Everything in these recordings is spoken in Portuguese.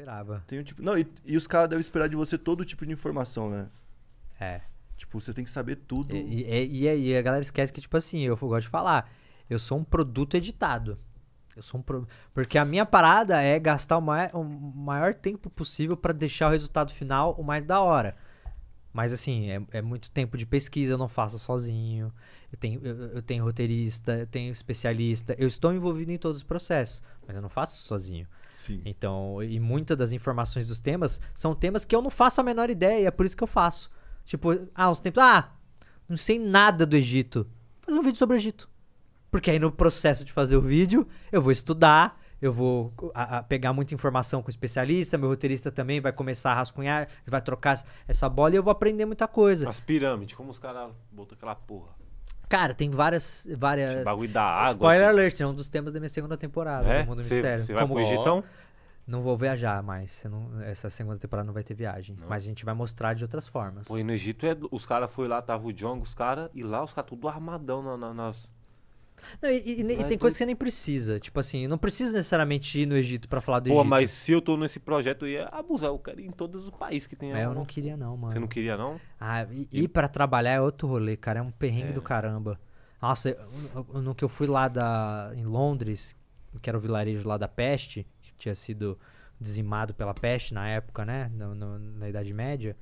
esperava. Tem um tipo. Não, e, e os caras devem esperar de você todo tipo de informação, né? É. Tipo, você tem que saber tudo. E, e, e, a galera esquece que, tipo assim, eu gosto de falar, eu sou um produto editado. Eu sou um pro... Porque a minha parada é gastar o maior, o maior tempo possível para deixar o resultado final o mais da hora. Mas assim, é, é, muito tempo de pesquisa, eu não faço sozinho. Eu tenho, eu, eu, tenho roteirista, eu tenho especialista. Eu estou envolvido em todos os processos, mas eu não faço sozinho. Sim. Então, e muitas das informações dos temas são temas que eu não faço a menor ideia, é por isso que eu faço. Tipo, ah, uns tempos, ah, não sei nada do Egito. Vou fazer um vídeo sobre o Egito. Porque aí no processo de fazer o vídeo, eu vou estudar, eu vou a, a pegar muita informação com o especialista, meu roteirista também vai começar a rascunhar, vai trocar essa bola e eu vou aprender muita coisa. As pirâmides, como os caras botam aquela porra. Cara, tem várias. várias... bagulho da água. Spoiler alert, é um dos temas da minha segunda temporada é? do Mundo cê, Mistério. Você vai como... pro Egitão? Não vou viajar mais. Não, essa segunda temporada não vai ter viagem. Não. Mas a gente vai mostrar de outras formas. Pô, e no Egito, é, os caras foram lá, tava o Jong, os caras, e lá os caras tudo armadão na, na, nas, não, e, e, e é tem coisa que você nem precisa. Tipo assim, não precisa necessariamente ir no Egito para falar do Egito. Pô, mas se eu tô nesse projeto, eu ia abusar. Eu quero ir em todos os países que tem. É, eu não queria não, mano. Você não queria não? Ah, e, ir para trabalhar é outro rolê, cara. É um perrengue é. do caramba. Nossa, eu, no que eu fui lá da, em Londres, que era o vilarejo lá da peste, que tinha sido dizimado pela peste na época, né? No, no, na Idade Média.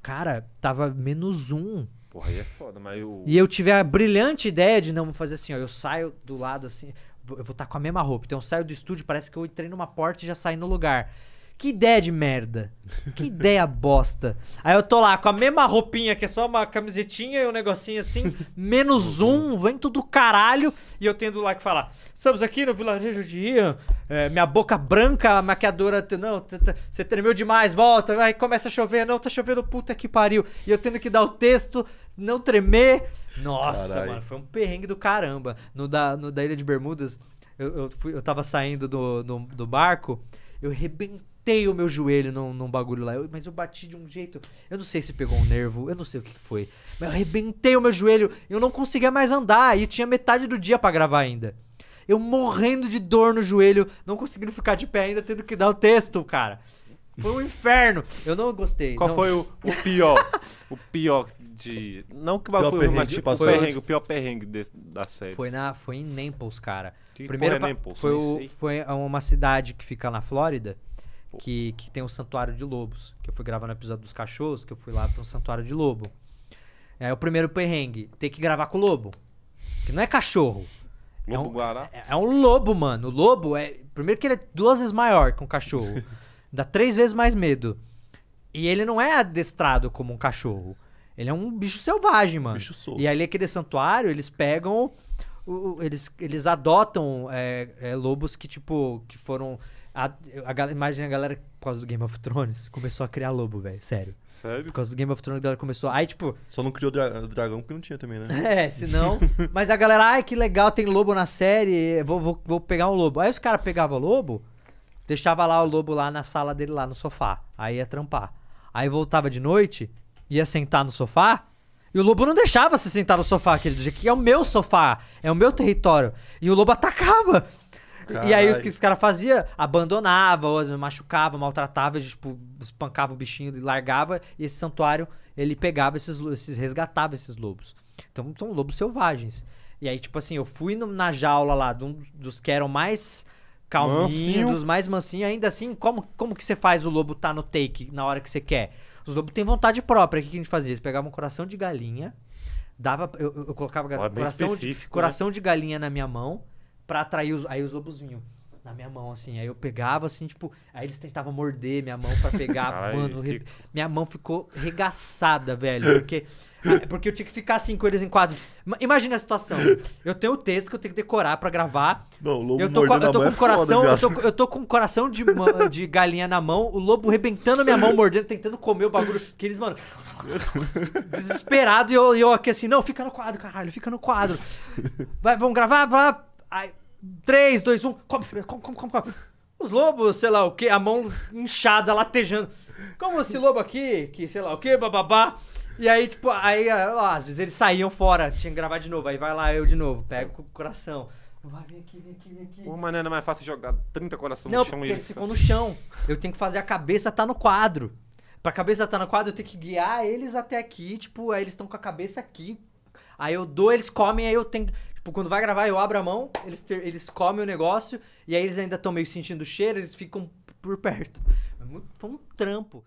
Cara, tava menos um Porra, aí é foda, mas eu... E eu tive a brilhante ideia de não fazer assim, ó. Eu saio do lado assim, eu vou estar tá com a mesma roupa. Então eu saio do estúdio, parece que eu entrei numa porta e já saí no lugar. Que ideia de merda. Que ideia bosta. Aí eu tô lá com a mesma roupinha, que é só uma camisetinha e um negocinho assim, menos uhum. um, vento do caralho, e eu tendo lá que falar: estamos aqui no vilarejo de Ian, é, minha boca branca, a maquiadora, não, você tremeu demais, volta, aí começa a chover, não, tá chovendo, puta que pariu. E eu tendo que dar o texto, não tremer. Nossa, Carai. mano, foi um perrengue do caramba. No da, no da Ilha de Bermudas, eu, eu, fui, eu tava saindo do, do, do barco. Eu rebentei o meu joelho num, num bagulho lá. Eu, mas eu bati de um jeito. Eu não sei se pegou um nervo, eu não sei o que, que foi. Mas eu rebentei o meu joelho. Eu não conseguia mais andar. E tinha metade do dia para gravar ainda. Eu morrendo de dor no joelho, não conseguindo ficar de pé ainda, tendo que dar o texto, cara. Foi um inferno. Eu não gostei. Qual não. foi o, o, pior? o pior de. Não que o bagulho foi tipo, foi perrengue, o pior perrengue desse, da série. Foi, na, foi em Naples, cara. Que Primeiro é Naples, foi, o, foi uma cidade que fica na Flórida. Que, que tem um santuário de lobos. Que eu fui gravar no episódio dos cachorros, que eu fui lá pra um santuário de lobo. É, é o primeiro perrengue. Tem que gravar com o lobo. Que não é cachorro. Lobo é um, Guará? É, é um lobo, mano. O lobo é. Primeiro que ele é duas vezes maior que um cachorro. dá três vezes mais medo. E ele não é adestrado como um cachorro. Ele é um bicho selvagem, mano. Bicho solto. E ali, aquele santuário, eles pegam. O, eles, eles adotam é, é, lobos que, tipo, que foram. A, a, imagina a galera, por causa do Game of Thrones, começou a criar lobo, velho. Sério. Sério? Por causa do Game of Thrones, a galera começou. Aí, tipo. Só não criou dra dragão porque não tinha também, né? É, senão. mas a galera, ai, que legal, tem lobo na série, vou, vou, vou pegar um lobo. Aí os caras pegavam lobo Deixava lá o lobo lá na sala dele, lá no sofá. Aí ia trampar. Aí voltava de noite, ia sentar no sofá. E o lobo não deixava se sentar no sofá, aquele dia que é o meu sofá, é o meu território. E o lobo atacava. Caralho. E aí o que os caras faziam? Abandonava, ou machucava, maltratava, tipo, espancava o bichinho e largava. E esse santuário, ele pegava esses, esses resgatava esses lobos. Então são lobos selvagens. E aí, tipo assim, eu fui no, na jaula lá de um, dos que eram mais calminho, dos mais mansinho. Ainda assim, como, como que você faz o lobo tá no take na hora que você quer? Os lobos têm vontade própria. O que, que a gente fazia? Eles pegavam um coração de galinha, dava, eu, eu colocava Ó, coração, de, né? coração de galinha na minha mão para atrair os. Aí os lobos vinham na minha mão, assim. Aí eu pegava, assim, tipo. Aí eles tentavam morder minha mão para pegar. Ai, mano, re... minha mão ficou regaçada, velho. Porque, ah, porque eu tinha que ficar assim com eles em quadro. Imagina a situação. Eu tenho o texto que eu tenho que decorar para gravar. Não, o lobo eu tô, com, é eu tô com é coração, de, de galinha na mão, o lobo rebentando minha mão, mordendo, tentando comer o bagulho. Que eles, mano. Desesperado, e eu, eu aqui assim, não, fica no quadro, caralho, fica no quadro. Vai, vamos gravar, vai. Aí, 3, 2, 1. Come, come, come, come, Os lobos, sei lá o que, a mão inchada, latejando. Como esse lobo aqui, que sei lá o que, bababá. E aí, tipo, aí, às vezes eles saíam fora, tinha que gravar de novo. Aí vai lá eu de novo, pego o coração. Vai, vem aqui, vem aqui, vem aqui. Uma maneira mais fácil jogar 30 corações no chão porque e eles ficam no chão. Eu tenho que fazer a cabeça estar tá no quadro. Pra cabeça estar tá no quadro, eu tenho que guiar eles até aqui. Tipo, aí eles estão com a cabeça aqui. Aí eu dou, eles comem, aí eu tenho. Tipo, quando vai gravar, eu abro a mão, eles, ter, eles comem o negócio, e aí eles ainda estão meio sentindo o cheiro, eles ficam por perto. É foi um trampo.